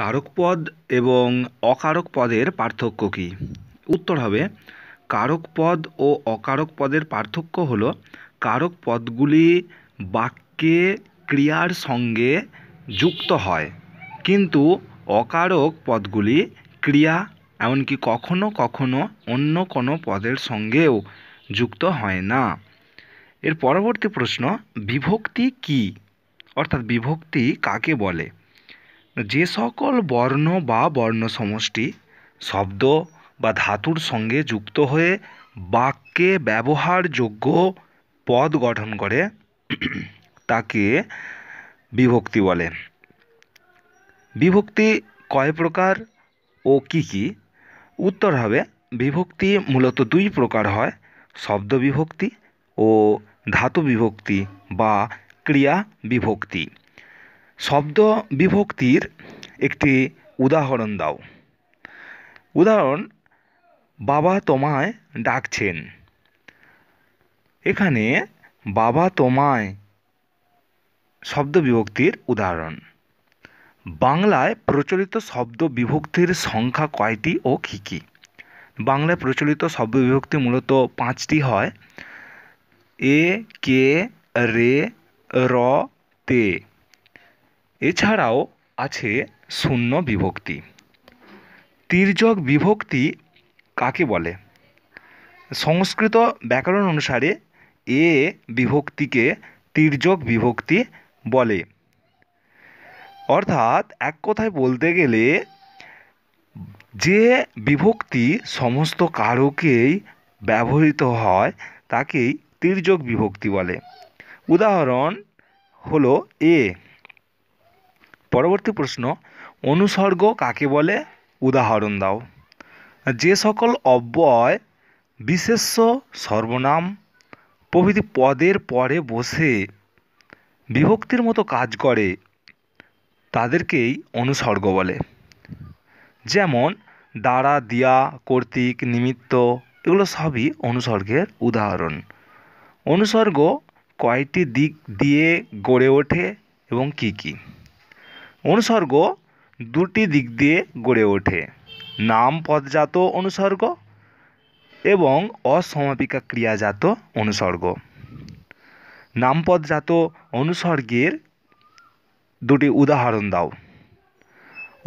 কারক পদ এবং অকারক পদের পার্থক্য কী উত্তর হবে কারক পদ ও অকারক পদের পার্থক্য হলো কারক পদগুলি বাক্যে ক্রিয়ার সঙ্গে যুক্ত হয় কিন্তু অকারক পদগুলি ক্রিয়া এমনকি কখনো কখনো অন্য কোনো পদের সঙ্গেও যুক্ত হয় না এর পরবর্তী প্রশ্ন বিভক্তি কি অর্থাৎ বিভক্তি কাকে বলে যে সকল বর্ণ বা বর্ণ সমষ্টি শব্দ বা ধাতুর সঙ্গে যুক্ত হয়ে বাক্যে ব্যবহারযোগ্য পদ গঠন করে তাকে বিভক্তি বলে বিভক্তি কয় প্রকার ও কি কি উত্তর হবে বিভক্তি মূলত দুই প্রকার হয় শব্দ বিভক্তি ও ধাতু বিভক্তি বা ক্রিয়া বিভক্তি শব্দ বিভক্তির একটি উদাহরণ দাও উদাহরণ বাবা তোমায় ডাকছেন এখানে বাবা তোমায় শব্দ বিভক্তির উদাহরণ বাংলায় প্রচলিত শব্দ বিভক্তির সংখ্যা কয়টি ও কী কী বাংলায় প্রচলিত শব্দ বিভক্তি মূলত পাঁচটি হয় এ কে রে র তে এছাড়াও আছে শূন্য বিভক্তি তির্যক বিভক্তি কাকে বলে সংস্কৃত ব্যাকরণ অনুসারে এ বিভক্তিকে তির্যক বিভক্তি বলে অর্থাৎ এক কথায় বলতে গেলে যে বিভক্তি সমস্ত কারকেই ব্যবহৃত হয় তাকেই তির্যক বিভক্তি বলে উদাহরণ হলো এ পরবর্তী প্রশ্ন অনুসর্গ কাকে বলে উদাহরণ দাও যে সকল অব্যয় বিশেষ্য সর্বনাম প্রভৃতি পদের পরে বসে বিভক্তির মতো কাজ করে তাদেরকেই অনুসর্গ বলে যেমন দ্বারা দিয়া কর্তৃক নিমিত্ত এগুলো সবই অনুসর্গের উদাহরণ অনুসর্গ কয়টি দিক দিয়ে গড়ে ওঠে এবং কি কী অনুসর্গ দুটি দিক দিয়ে গড়ে ওঠে নামপদজাত অনুসর্গ এবং অসমাপিকা ক্রিয়াজাত অনুসর্গ নামপদজাত অনুসর্গের দুটি উদাহরণ দাও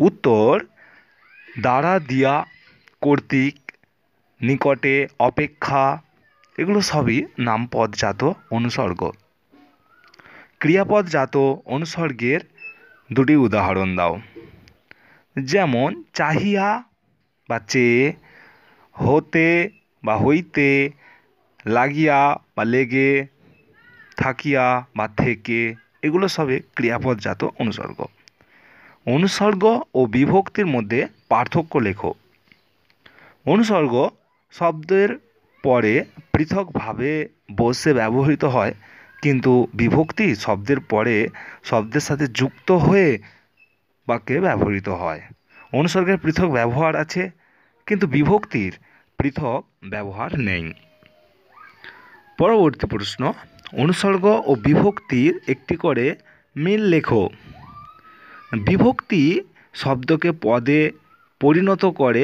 উত্তর দ্বারা দিয়া কর্তৃক নিকটে অপেক্ষা এগুলো সবই নামপদজাত অনুসর্গ ক্রিয়াপদজাত অনুসর্গের দুটি উদাহরণ দাও যেমন চাহিয়া বা চেয়ে হতে বা হইতে লাগিয়া বা লেগে থাকিয়া বা থেকে এগুলো সবে ক্রিয়াপদজাত অনুসর্গ অনুসর্গ ও বিভক্তির মধ্যে পার্থক্য লেখো অনুসর্গ শব্দের পরে পৃথকভাবে বসে ব্যবহৃত হয় কিন্তু বিভক্তি শব্দের পরে শব্দের সাথে যুক্ত হয়ে বাক্যে ব্যবহৃত হয় অনুসর্গের পৃথক ব্যবহার আছে কিন্তু বিভক্তির পৃথক ব্যবহার নেই পরবর্তী প্রশ্ন অনুসর্গ ও বিভক্তির একটি করে মিল লেখো বিভক্তি শব্দকে পদে পরিণত করে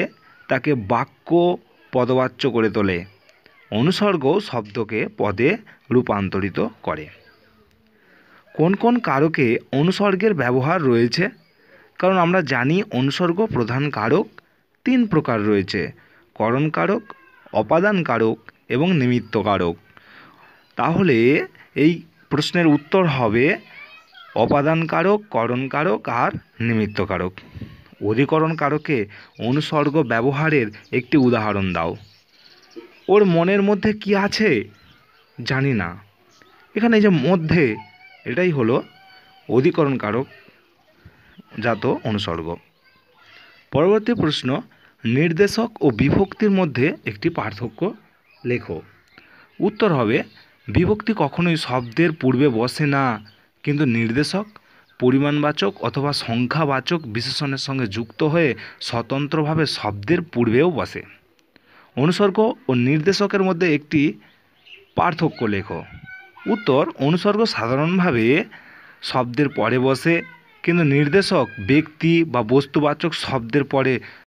তাকে বাক্য পদবাচ্য করে তোলে অনুসর্গ শব্দকে পদে রূপান্তরিত করে কোন কোন কারকে অনুসর্গের ব্যবহার রয়েছে কারণ আমরা জানি অনুসর্গ প্রধান কারক তিন প্রকার রয়েছে করণ কারক অপাদান কারক এবং নিমিত্ত কারক তাহলে এই প্রশ্নের উত্তর হবে অপাদান কারক করণ কারক আর নিমিত্ত কারক অধিকরণ কারকে অনুসর্গ ব্যবহারের একটি উদাহরণ দাও ওর মনের মধ্যে কি আছে জানি না এখানে যে মধ্যে এটাই হলো কারক জাত অনুসর্গ পরবর্তী প্রশ্ন নির্দেশক ও বিভক্তির মধ্যে একটি পার্থক্য লেখো উত্তর হবে বিভক্তি কখনোই শব্দের পূর্বে বসে না কিন্তু নির্দেশক পরিমাণবাচক অথবা সংখ্যাবাচক বিশেষণের সঙ্গে যুক্ত হয়ে স্বতন্ত্রভাবে শব্দের পূর্বেও বসে অনুসর্গ ও নির্দেশকের মধ্যে একটি পার্থক্য লেখো উত্তর অনুসর্গ সাধারণভাবে শব্দের পরে বসে কিন্তু নির্দেশক ব্যক্তি বা বস্তুবাচক শব্দের পরে